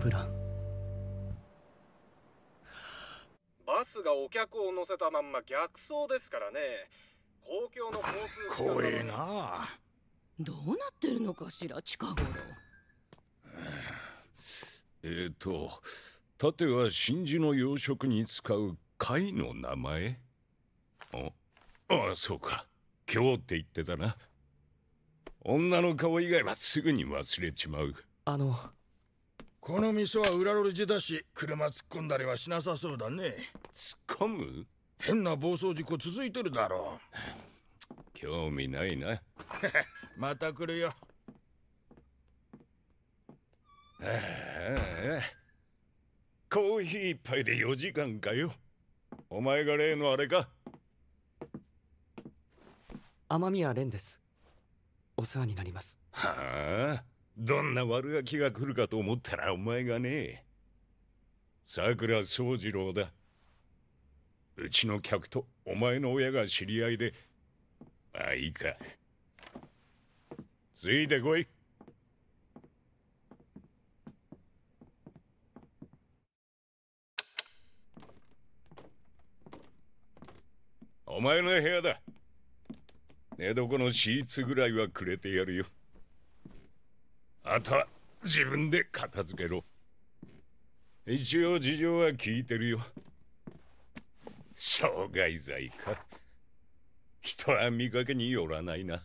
ブランバスがお客を乗せたまんま逆走ですからね公共の交通怖えなどうなってるのかしら近頃えっ、ー、と盾は真珠の養殖に使う貝の名前ああそうか今日って言ってたな女の顔以外はすぐに忘れちまうあのこの店は裏路地だし車突っ込んだりはしなさそうだね突っ込む変な暴走事故続いてるだろう興味ないな また来るよコーヒー一杯で4時間かよお前が例のあれか天宮蓮ですお世話になりますはあどんな悪ガキが来るかと思ったらお前がね桜宗次郎だうちの客とお前の親が知り合いでまあいいかついてこいお前の部屋だ寝床のシーツぐらいはくれてやるよあとは自分で片付けろ一応事情は聞いてるよ傷害罪か人は見かけによらないな